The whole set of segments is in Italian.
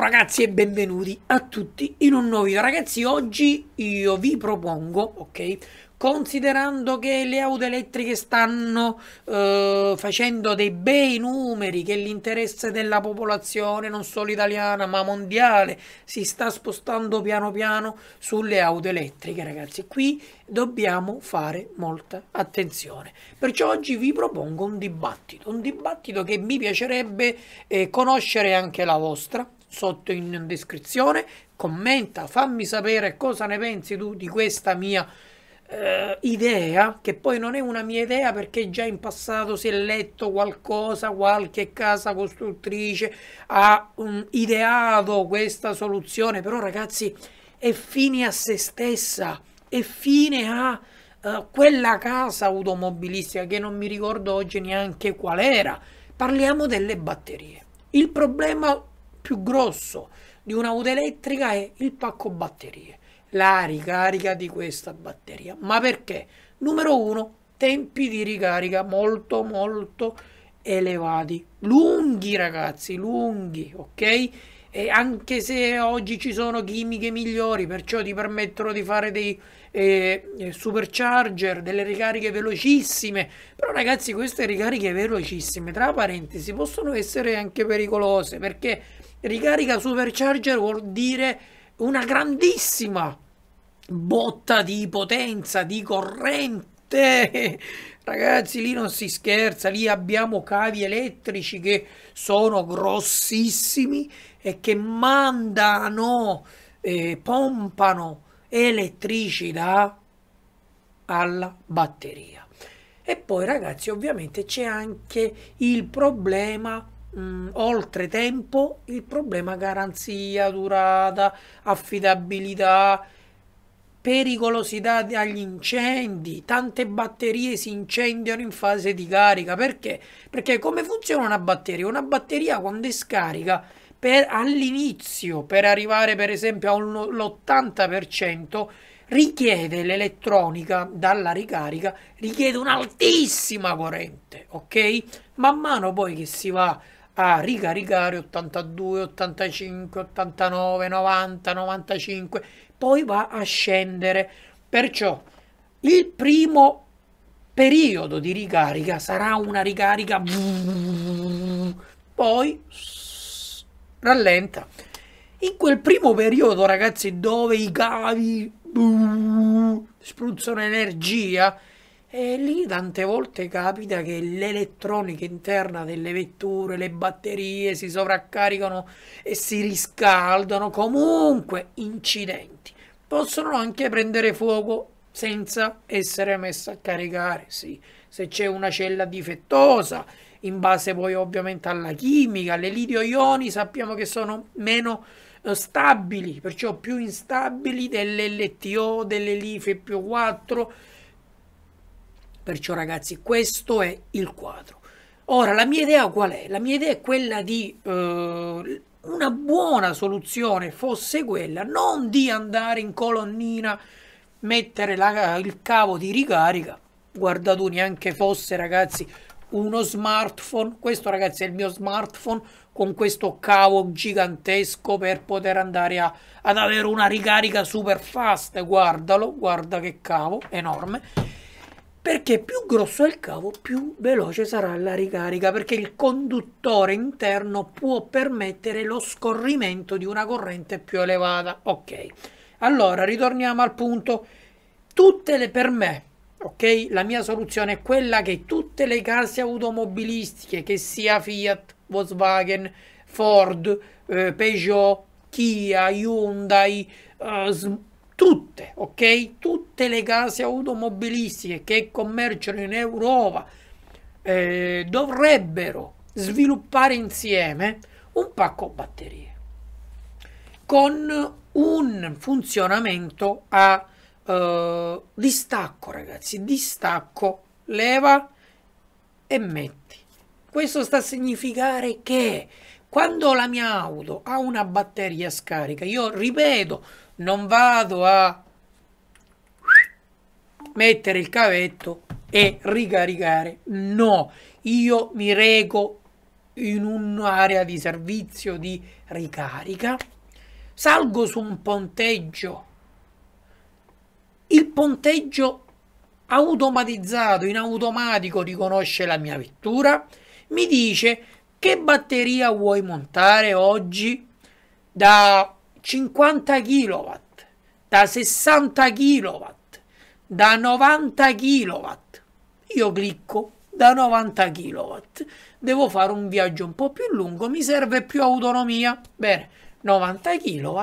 Ciao ragazzi e benvenuti a tutti in un nuovo video. Ragazzi, oggi io vi propongo, ok, considerando che le auto elettriche stanno eh, facendo dei bei numeri, che l'interesse della popolazione non solo italiana ma mondiale si sta spostando piano piano sulle auto elettriche, ragazzi, qui dobbiamo fare molta attenzione. Perciò oggi vi propongo un dibattito, un dibattito che mi piacerebbe eh, conoscere anche la vostra sotto in descrizione, commenta, fammi sapere cosa ne pensi tu di questa mia eh, idea, che poi non è una mia idea perché già in passato si è letto qualcosa, qualche casa costruttrice ha um, ideato questa soluzione, però ragazzi è fine a se stessa, è fine a... Uh, quella casa automobilistica che non mi ricordo oggi neanche qual era. Parliamo delle batterie. Il problema più grosso di un'auto elettrica è il pacco batterie, la ricarica di questa batteria. Ma perché? Numero uno, tempi di ricarica molto molto elevati, lunghi ragazzi, lunghi, ok? E anche se oggi ci sono chimiche migliori, perciò ti permettono di fare dei eh, eh supercharger, delle ricariche velocissime, però ragazzi queste ricariche velocissime, tra parentesi, possono essere anche pericolose perché ricarica supercharger vuol dire una grandissima botta di potenza, di corrente. Ragazzi, lì non si scherza, lì abbiamo cavi elettrici che sono grossissimi e che mandano, eh, pompano elettricità alla batteria. E poi ragazzi ovviamente c'è anche il problema Mm, oltre tempo il problema garanzia, durata, affidabilità, pericolosità agli incendi, tante batterie si incendiano in fase di carica, perché? Perché come funziona una batteria? Una batteria quando è scarica per all'inizio, per arrivare per esempio all'80%, richiede l'elettronica dalla ricarica, richiede un'altissima corrente, ok? Man mano poi che si va a ricaricare 82, 85, 89, 90, 95, poi va a scendere. Perciò il primo periodo di ricarica sarà una ricarica poi rallenta. In quel primo periodo, ragazzi, dove i cavi spruzzano energia, e lì tante volte capita che l'elettronica interna delle vetture, le batterie si sovraccaricano e si riscaldano, comunque incidenti. Possono anche prendere fuoco senza essere messa a caricare, sì. Se c'è una cella difettosa, in base poi ovviamente alla chimica, le litio-ioni sappiamo che sono meno eh, stabili, perciò più instabili delle LTO, delle LIFE più 4 Perciò ragazzi questo è il quadro. Ora la mia idea qual è? La mia idea è quella di eh, una buona soluzione fosse quella non di andare in colonnina, mettere la, il cavo di ricarica, guarda tu neanche fosse ragazzi uno smartphone, questo ragazzi è il mio smartphone con questo cavo gigantesco per poter andare a, ad avere una ricarica super fast, guardalo, guarda che cavo enorme perché più grosso è il cavo più veloce sarà la ricarica perché il conduttore interno può permettere lo scorrimento di una corrente più elevata ok allora ritorniamo al punto tutte le per me ok la mia soluzione è quella che tutte le case automobilistiche che sia Fiat Volkswagen Ford eh, Peugeot Kia Hyundai eh, tutte, ok? Tutte le case automobilistiche che commerciano in Europa eh, dovrebbero sviluppare insieme un pacco batterie con un funzionamento a eh, distacco, ragazzi, distacco, leva e metti. Questo sta a significare che quando la mia auto ha una batteria scarica, io ripeto, non vado a mettere il cavetto e ricaricare. No, io mi reco in un'area di servizio di ricarica, salgo su un ponteggio. Il ponteggio automatizzato, in automatico riconosce la mia vettura, mi dice che batteria vuoi montare oggi da 50 kW, da 60 kW, da 90 kW. Io clicco da 90 kW. Devo fare un viaggio un po' più lungo, mi serve più autonomia. Bene, 90 kW.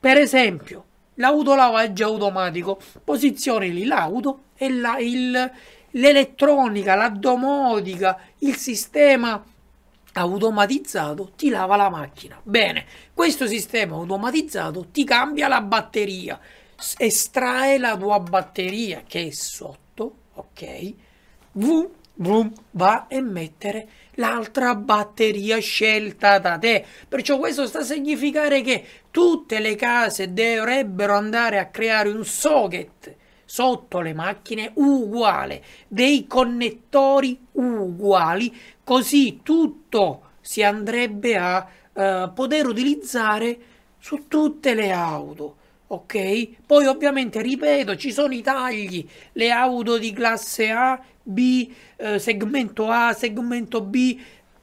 Per esempio, l'autolavaggio automatico, posizioni lì l'auto e la, il, l'elettronica, la domotica, il sistema automatizzato ti lava la macchina. Bene, questo sistema automatizzato ti cambia la batteria, estrae la tua batteria che è sotto, ok? Vroom, vroom, va e mettere l'altra batteria scelta da te. Perciò questo sta a significare che tutte le case dovrebbero andare a creare un socket sotto le macchine uguale, dei connettori uguali, così tutto si andrebbe a eh, poter utilizzare su tutte le auto. Ok? Poi ovviamente, ripeto, ci sono i tagli, le auto di classe A, B, eh, segmento A, segmento B,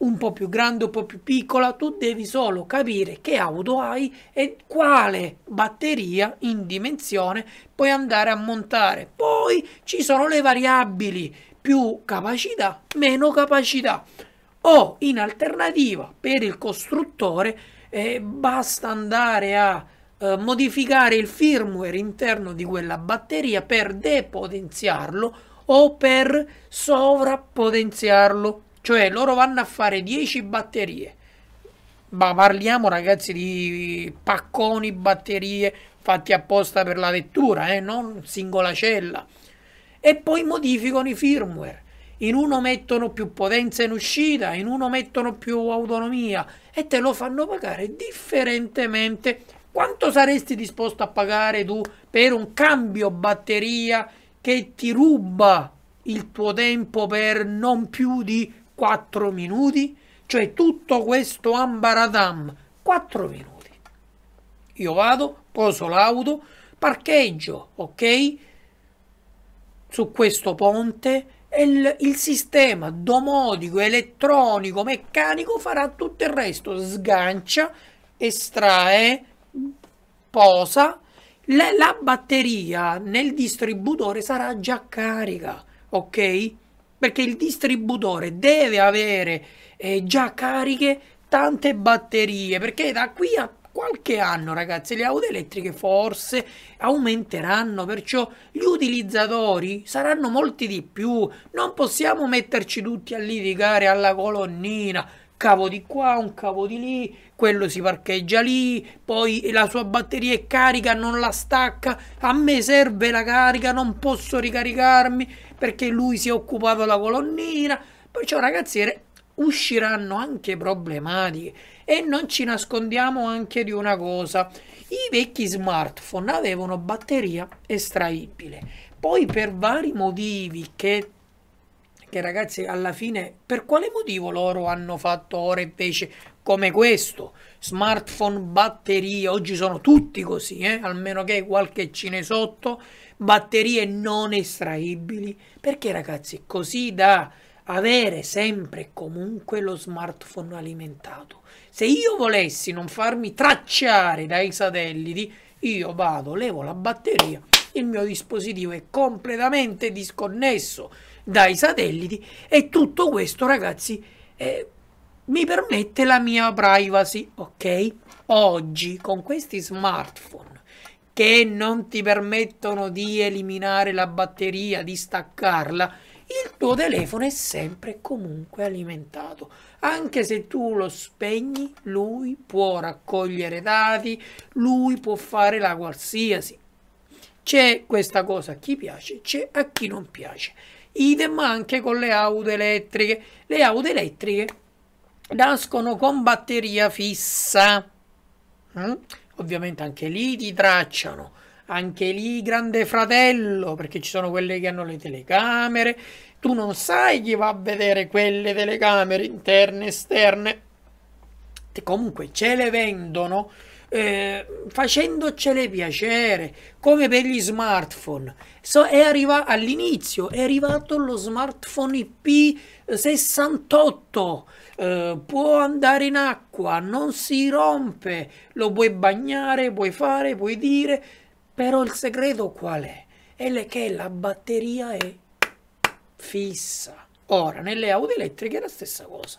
un po' più grande, un po' più piccola, tu devi solo capire che auto hai e quale batteria in dimensione puoi andare a montare. Poi ci sono le variabili più capacità, meno capacità o in alternativa per il costruttore eh, basta andare a eh, modificare il firmware interno di quella batteria per depotenziarlo o per sovrappotenziarlo cioè loro vanno a fare 10 batterie. Ma parliamo ragazzi di pacconi, batterie fatti apposta per la vettura, eh? non singola cella. E poi modificano i firmware. In uno mettono più potenza in uscita, in uno mettono più autonomia e te lo fanno pagare differentemente. Quanto saresti disposto a pagare tu per un cambio batteria che ti ruba il tuo tempo per non più di 4 minuti, cioè tutto questo ambaradam, 4 minuti. Io vado, poso l'auto, parcheggio, ok? Su questo ponte e il, il sistema domotico, elettronico, meccanico farà tutto il resto, sgancia, estrae, posa, la, la batteria nel distributore sarà già carica, ok? perché il distributore deve avere eh, già cariche tante batterie perché da qui a qualche anno ragazzi le auto elettriche forse aumenteranno perciò gli utilizzatori saranno molti di più non possiamo metterci tutti a litigare alla colonnina cavo di qua, un cavo di lì, quello si parcheggia lì, poi la sua batteria è carica, non la stacca, a me serve la carica, non posso ricaricarmi, perché lui si è occupato della colonnina. Perciò ragazzi usciranno anche problematiche e non ci nascondiamo anche di una cosa. I vecchi smartphone avevano batteria estraibile, poi per vari motivi che che ragazzi alla fine per quale motivo loro hanno fatto ora invece come questo smartphone batteria oggi sono tutti così eh? almeno che qualche cinesotto batterie non estraibili, perché ragazzi, così da avere sempre e comunque lo smartphone alimentato. Se io volessi non farmi tracciare dai satelliti, io vado, levo la batteria, il mio dispositivo è completamente disconnesso dai satelliti e tutto questo, ragazzi, eh, mi permette la mia privacy, ok? Oggi con questi smartphone che non ti permettono di eliminare la batteria, di staccarla, il tuo telefono è sempre comunque alimentato. Anche se tu lo spegni, lui può raccogliere dati, lui può fare la qualsiasi. C'è questa cosa a chi piace, c'è a chi non piace. Idem anche con le auto elettriche. Le auto elettriche nascono con batteria fissa. Mm? ovviamente anche lì ti tracciano, anche lì grande fratello, perché ci sono quelle che hanno le telecamere, tu non sai chi va a vedere quelle telecamere interne, esterne, e comunque ce le vendono eh, facendocele piacere, come per gli smartphone. So, è arriva- all'inizio è arrivato lo smartphone IP68, eh, può andare in acqua, non si rompe, lo puoi bagnare, puoi fare, puoi dire, però il segreto qual è? È che la batteria è fissa. Ora, nelle auto elettriche è la stessa cosa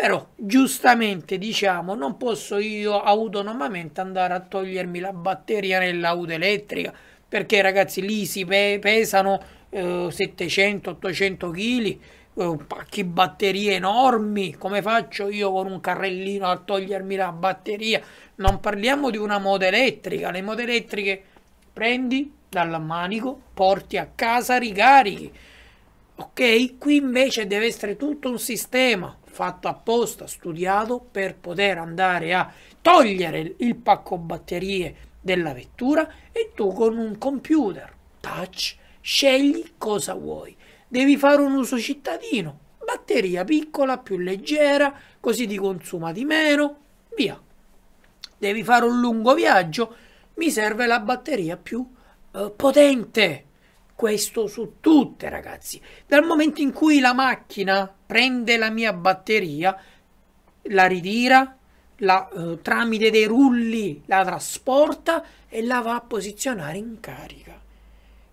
però giustamente diciamo non posso io autonomamente andare a togliermi la batteria nell'auto elettrica perché ragazzi lì si pe pesano eh, 700-800 kg pacchi batterie enormi come faccio io con un carrellino a togliermi la batteria non parliamo di una moda elettrica le mode elettriche prendi dal manico porti a casa ricarichi ok qui invece deve essere tutto un sistema fatto apposta, studiato per poter andare a togliere il pacco batterie della vettura e tu con un computer touch scegli cosa vuoi. Devi fare un uso cittadino, batteria piccola, più leggera, così ti consuma di meno, via. Devi fare un lungo viaggio, mi serve la batteria più eh, potente questo su tutte ragazzi dal momento in cui la macchina prende la mia batteria la ritira la, eh, tramite dei rulli la trasporta e la va a posizionare in carica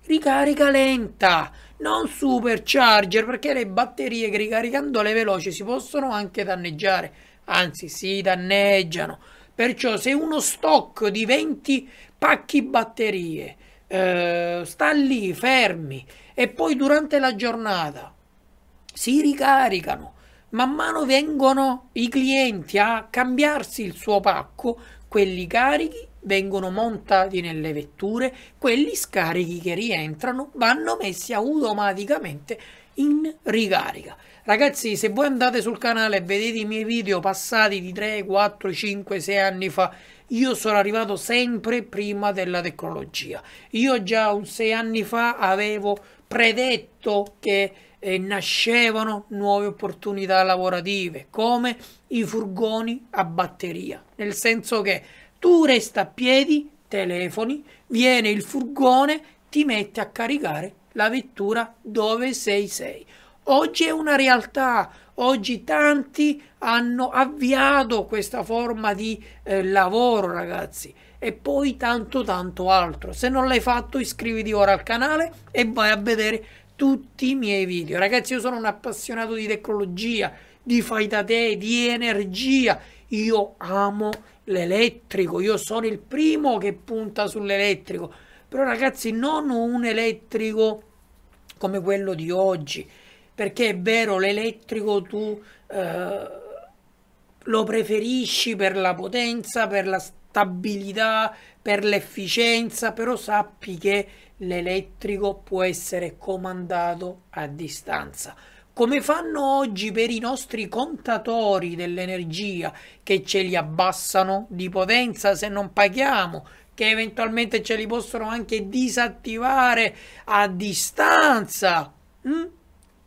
ricarica lenta, non supercharger, perché le batterie che ricaricandole veloci si possono anche danneggiare, anzi si danneggiano. Perciò se uno stock di 20 pacchi batterie eh, sta lì fermi e poi durante la giornata si ricaricano. Man mano vengono i clienti a cambiarsi il suo pacco, quelli carichi vengono montati nelle vetture, quelli scarichi che rientrano vanno messi automaticamente in ricarica. Ragazzi, se voi andate sul canale e vedete i miei video passati di 3, 4, 5, 6 anni fa, io sono arrivato sempre prima della tecnologia. Io già un 6 anni fa avevo predetto che eh, nascevano nuove opportunità lavorative, come i furgoni a batteria, nel senso che tu resta a piedi, telefoni, viene il furgone, ti mette a caricare la vettura dove sei sei. Oggi è una realtà, oggi tanti hanno avviato questa forma di eh, lavoro ragazzi e poi tanto tanto altro. Se non l'hai fatto iscriviti ora al canale e vai a vedere tutti i miei video. Ragazzi io sono un appassionato di tecnologia, di fai da te, di energia. Io amo l'elettrico, io sono il primo che punta sull'elettrico. Però ragazzi non un elettrico come quello di oggi, perché è vero l'elettrico tu eh, lo preferisci per la potenza, per la stabilità, per l'efficienza, però sappi che l'elettrico può essere comandato a distanza come fanno oggi per i nostri contatori dell'energia che ce li abbassano di potenza se non paghiamo, che eventualmente ce li possono anche disattivare a distanza, mm?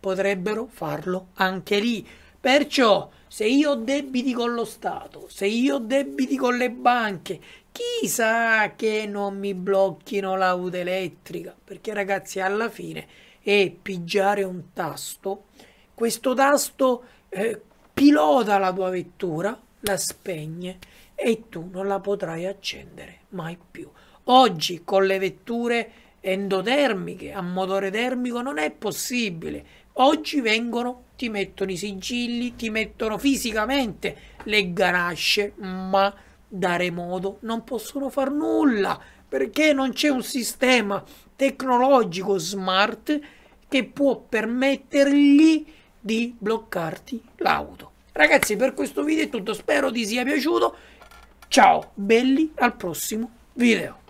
potrebbero farlo anche lì. Perciò, se io ho debiti con lo Stato, se io ho debiti con le banche, chissà che non mi blocchino l'auto elettrica, perché ragazzi, alla fine è pigiare un tasto, questo tasto eh, pilota la tua vettura, la spegne e tu non la potrai accendere mai più. Oggi con le vetture endotermiche a motore termico non è possibile. Oggi vengono, ti mettono i sigilli, ti mettono fisicamente le ganasce, ma da remoto non possono far nulla perché non c'è un sistema tecnologico smart che può permettergli di bloccarti l'auto. Ragazzi per questo video è tutto, spero ti sia piaciuto. Ciao belli, al prossimo video!